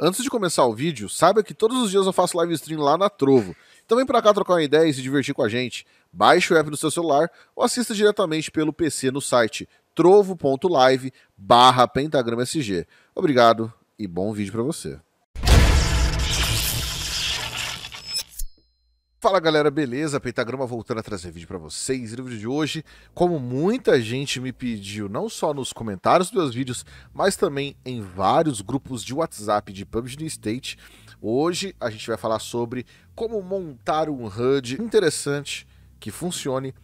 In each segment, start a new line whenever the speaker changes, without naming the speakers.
Antes de começar o vídeo, saiba que todos os dias eu faço live stream lá na Trovo. Então vem pra cá trocar uma ideia e se divertir com a gente. Baixe o app no seu celular ou assista diretamente pelo PC no site trovo.live barra Obrigado e bom vídeo para você. Fala galera, beleza? Pentagrama voltando a trazer vídeo para vocês. No vídeo de hoje, como muita gente me pediu, não só nos comentários dos meus vídeos, mas também em vários grupos de WhatsApp de PUBG State, hoje a gente vai falar sobre como montar um HUD interessante que funcione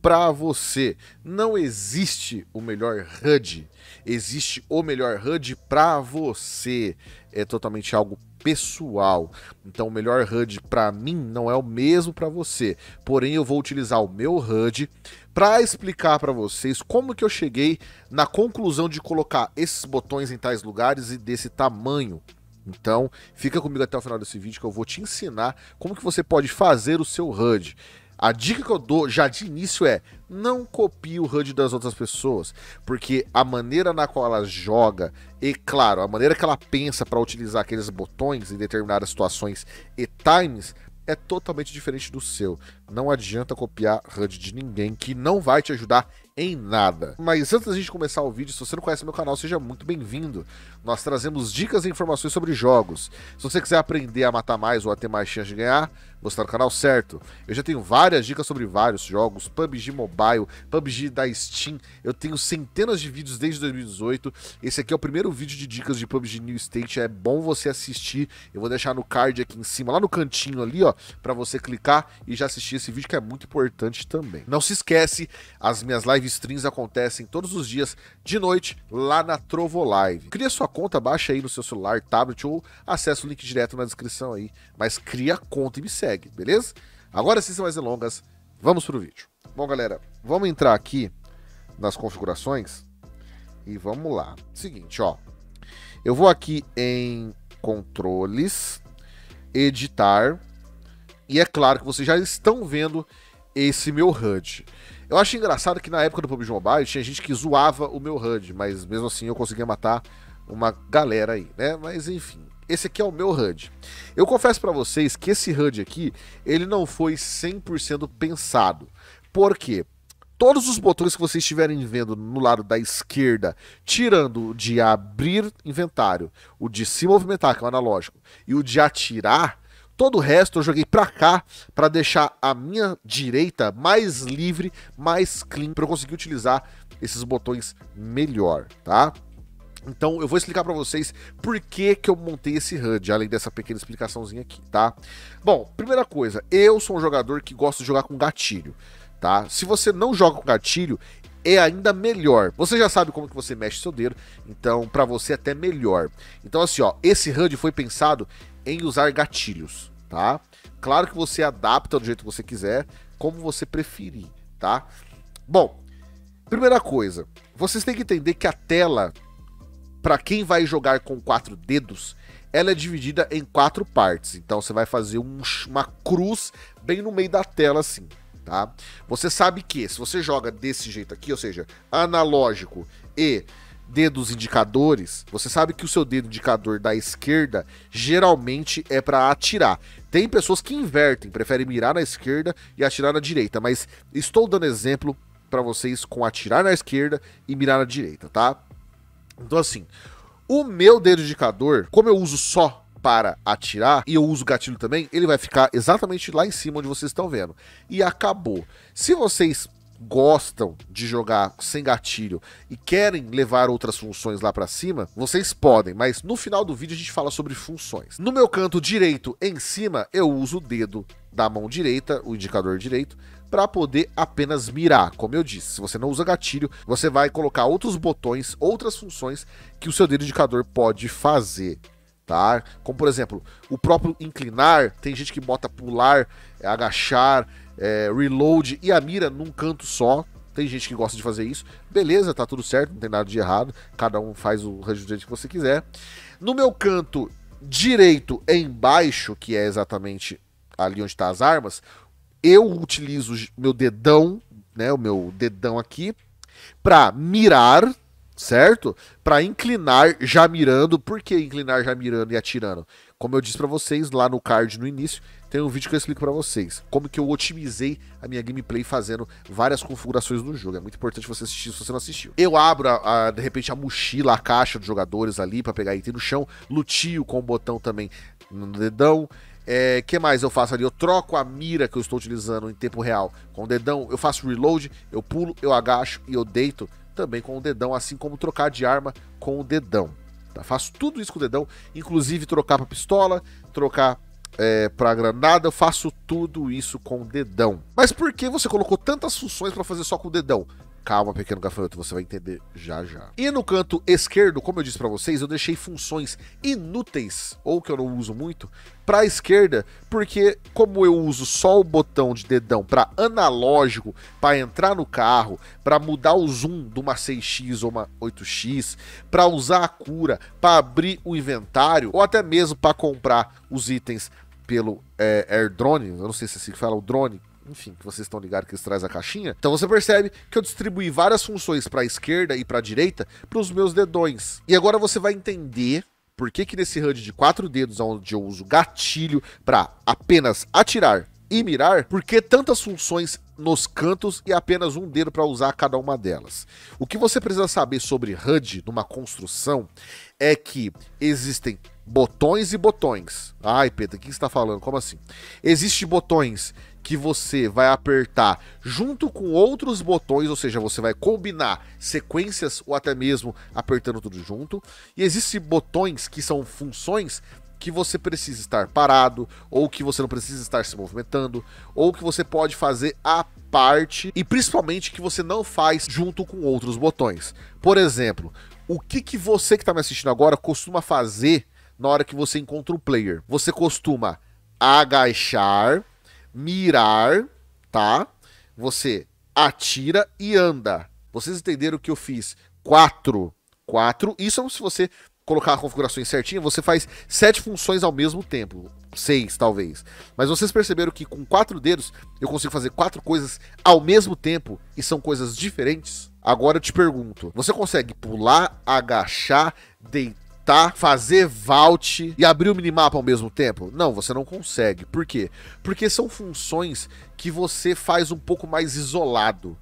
para você. Não existe o melhor HUD, existe o melhor HUD para você. É totalmente algo pessoal. Então o melhor HUD para mim não é o mesmo para você. Porém eu vou utilizar o meu HUD para explicar para vocês como que eu cheguei na conclusão de colocar esses botões em tais lugares e desse tamanho. Então, fica comigo até o final desse vídeo que eu vou te ensinar como que você pode fazer o seu HUD. A dica que eu dou já de início é: não copie o HUD das outras pessoas, porque a maneira na qual ela joga e, claro, a maneira que ela pensa para utilizar aqueles botões em determinadas situações e times é totalmente diferente do seu. Não adianta copiar HUD de ninguém que não vai te ajudar em nada. Mas antes da gente começar o vídeo, se você não conhece meu canal, seja muito bem-vindo. Nós trazemos dicas e informações sobre jogos. Se você quiser aprender a matar mais ou a ter mais chance de ganhar, você está no canal certo. Eu já tenho várias dicas sobre vários jogos, PUBG Mobile, PUBG da Steam. Eu tenho centenas de vídeos desde 2018. Esse aqui é o primeiro vídeo de dicas de PUBG New State. É bom você assistir. Eu vou deixar no card aqui em cima, lá no cantinho ali, ó, para você clicar e já assistir esse vídeo que é muito importante também. Não se esquece, as minhas live streams acontecem todos os dias de noite lá na Trovo Live. Cria sua conta, baixa aí no seu celular, tablet ou acessa o link direto na descrição aí, mas cria a conta e me segue, beleza? Agora sem mais delongas, vamos pro vídeo. Bom, galera, vamos entrar aqui nas configurações e vamos lá. Seguinte, ó. Eu vou aqui em controles, editar, e é claro que vocês já estão vendo esse meu HUD. Eu acho engraçado que na época do PUBG Mobile tinha gente que zoava o meu HUD, mas mesmo assim eu conseguia matar uma galera aí, né? Mas enfim, esse aqui é o meu HUD. Eu confesso para vocês que esse HUD aqui, ele não foi 100% pensado. Por quê? Todos os botões que vocês estiverem vendo no lado da esquerda, tirando o de abrir inventário, o de se movimentar, que é o analógico, e o de atirar, Todo o resto eu joguei pra cá para deixar a minha direita mais livre, mais clean, para eu conseguir utilizar esses botões melhor, tá? Então eu vou explicar para vocês por que, que eu montei esse HUD, além dessa pequena explicaçãozinha aqui, tá? Bom, primeira coisa, eu sou um jogador que gosta de jogar com gatilho, tá? Se você não joga com gatilho, é ainda melhor. Você já sabe como que você mexe seu dedo, então para você é até melhor. Então assim, ó, esse HUD foi pensado em usar gatilhos, tá? Claro que você adapta do jeito que você quiser, como você preferir, tá? Bom, primeira coisa, vocês têm que entender que a tela, para quem vai jogar com quatro dedos, ela é dividida em quatro partes. Então você vai fazer um, uma cruz bem no meio da tela, assim, tá? Você sabe que se você joga desse jeito aqui, ou seja, analógico e dedos indicadores, você sabe que o seu dedo indicador da esquerda geralmente é para atirar. Tem pessoas que invertem, preferem mirar na esquerda e atirar na direita, mas estou dando exemplo para vocês com atirar na esquerda e mirar na direita, tá? Então assim, o meu dedo indicador, como eu uso só para atirar, e eu uso gatilho também, ele vai ficar exatamente lá em cima onde vocês estão vendo. E acabou. Se vocês gostam de jogar sem gatilho e querem levar outras funções lá para cima, vocês podem, mas no final do vídeo a gente fala sobre funções. No meu canto direito em cima, eu uso o dedo da mão direita, o indicador direito, para poder apenas mirar. Como eu disse, se você não usa gatilho, você vai colocar outros botões, outras funções que o seu dedo indicador pode fazer. Tá? Como por exemplo, o próprio inclinar, tem gente que bota pular, agachar, é, reload e a mira num canto só. Tem gente que gosta de fazer isso. Beleza, tá tudo certo, não tem nada de errado. Cada um faz o range do jeito que você quiser. No meu canto direito embaixo, que é exatamente ali onde tá as armas, eu utilizo meu dedão, né, o meu dedão aqui, para mirar, certo? Para inclinar já mirando. Por que inclinar já mirando e atirando? Como eu disse para vocês lá no card no início, tem um vídeo que eu explico para vocês como que eu otimizei a minha gameplay fazendo várias configurações no jogo. É muito importante você assistir se você não assistiu. Eu abro, a, a, de repente, a mochila, a caixa dos jogadores ali para pegar item no chão, lutio com o botão também no dedão. É, que mais eu faço ali? Eu troco a mira que eu estou utilizando em tempo real com o dedão, eu faço reload, eu pulo, eu agacho e eu deito também com o dedão, assim como trocar de arma com o dedão. Tá? Faço tudo isso com o dedão, inclusive trocar para pistola, trocar é, para granada, eu faço tudo isso com o dedão. Mas por que você colocou tantas funções para fazer só com o dedão? Calma, pequeno gafanhoto, você vai entender já já. E no canto esquerdo, como eu disse para vocês, eu deixei funções inúteis, ou que eu não uso muito, para a esquerda, porque como eu uso só o botão de dedão para analógico, para entrar no carro, para mudar o zoom de uma 6x ou uma 8x, para usar a cura, para abrir o inventário, ou até mesmo para comprar os itens pelo é, air drone, eu não sei se é assim que fala, o drone enfim, que vocês estão ligados que eles trazem a caixinha. Então você percebe que eu distribuí várias funções para a esquerda e para a direita para os meus dedões. E agora você vai entender por que, que nesse HUD de quatro dedos, onde eu uso gatilho para apenas atirar e mirar, por que tantas funções nos cantos e apenas um dedo para usar cada uma delas. O que você precisa saber sobre HUD numa construção é que existem botões e botões. Ai, Pedro, o que você está falando? Como assim? Existem botões que você vai apertar junto com outros botões, ou seja, você vai combinar sequências ou até mesmo apertando tudo junto. E existem botões que são funções que você precisa estar parado, ou que você não precisa estar se movimentando, ou que você pode fazer a parte e principalmente que você não faz junto com outros botões. Por exemplo, o que, que você que está me assistindo agora costuma fazer na hora que você encontra o um player? Você costuma agachar mirar, tá? Você atira e anda. Vocês entenderam o que eu fiz? Quatro. Quatro. Isso é se você colocar a configuração certinha, você faz sete funções ao mesmo tempo. Seis, talvez. Mas vocês perceberam que com quatro dedos eu consigo fazer quatro coisas ao mesmo tempo e são coisas diferentes? Agora eu te pergunto: você consegue pular, agachar, deitar? voltar, fazer vault e abrir o minimapa ao mesmo tempo? Não, você não consegue. Por quê? Porque são funções que você faz um pouco mais isolado.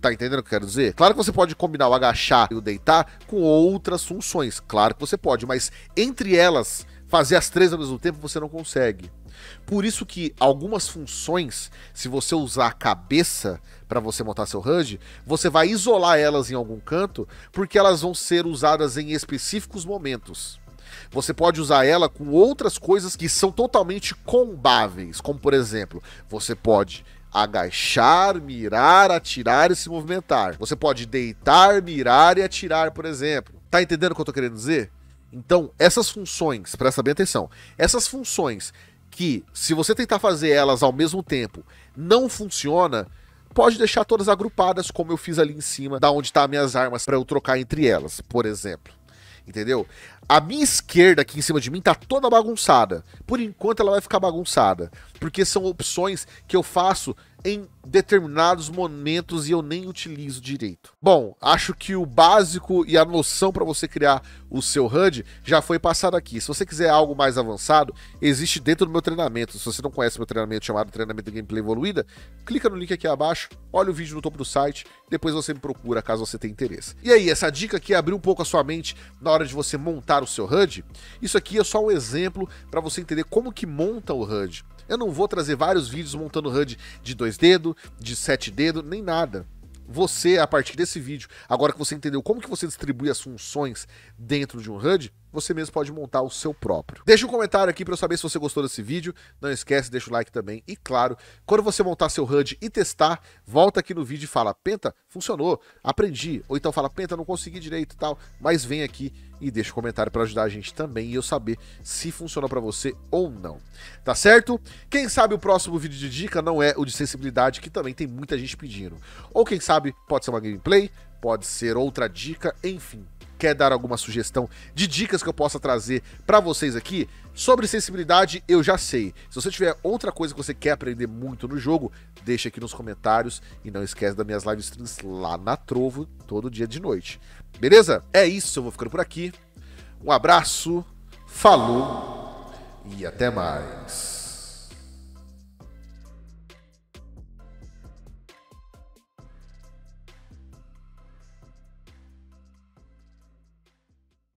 Tá entendendo o que eu quero dizer? Claro que você pode combinar o agachar e o deitar com outras funções. Claro que você pode, mas entre elas, fazer as três ao mesmo tempo você não consegue. Por isso que algumas funções, se você usar a cabeça para você montar seu HUD, você vai isolar elas em algum canto, porque elas vão ser usadas em específicos momentos. Você pode usar ela com outras coisas que são totalmente combáveis, como por exemplo, você pode agachar, mirar, atirar e se movimentar. Você pode deitar, mirar e atirar, por exemplo. Tá entendendo o que eu tô querendo dizer? Então, essas funções, presta bem atenção, essas funções que se você tentar fazer elas ao mesmo tempo, não funciona, pode deixar todas agrupadas como eu fiz ali em cima, da onde tá minhas armas para eu trocar entre elas, por exemplo. Entendeu? A minha esquerda aqui em cima de mim tá toda bagunçada. Por enquanto ela vai ficar bagunçada, porque são opções que eu faço em determinados momentos e eu nem utilizo direito. Bom, acho que o básico e a noção para você criar o seu HUD já foi passado aqui. Se você quiser algo mais avançado, existe dentro do meu treinamento. Se você não conhece meu treinamento chamado Treinamento de Gameplay Evoluída, clica no link aqui abaixo, olha o vídeo no topo do site, depois você me procura caso você tenha interesse. E aí, essa dica aqui abriu um pouco a sua mente na hora de você montar o seu HUD? Isso aqui é só um exemplo para você entender como que monta o HUD. Eu não vou trazer vários vídeos montando HUD de dois dedos, de sete dedos, nem nada. Você, a partir desse vídeo, agora que você entendeu como que você distribui as funções dentro de um HUD, você mesmo pode montar o seu próprio. Deixa um comentário aqui para eu saber se você gostou desse vídeo. Não esquece, deixa o like também. E claro, quando você montar seu HUD e testar, volta aqui no vídeo e fala, Penta, funcionou, aprendi. Ou então fala, Penta, não consegui direito e tal. Mas vem aqui e deixa um comentário para ajudar a gente também e eu saber se funcionou para você ou não. Tá certo? Quem sabe o próximo vídeo de dica não é o de sensibilidade, que também tem muita gente pedindo. Ou quem sabe pode ser uma gameplay, pode ser outra dica, enfim quer dar alguma sugestão de dicas que eu possa trazer para vocês aqui, sobre sensibilidade eu já sei. Se você tiver outra coisa que você quer aprender muito no jogo, deixa aqui nos comentários e não esquece das minhas live streams lá na Trovo todo dia de noite. Beleza? É isso, eu vou ficando por aqui. Um abraço, falou e até mais.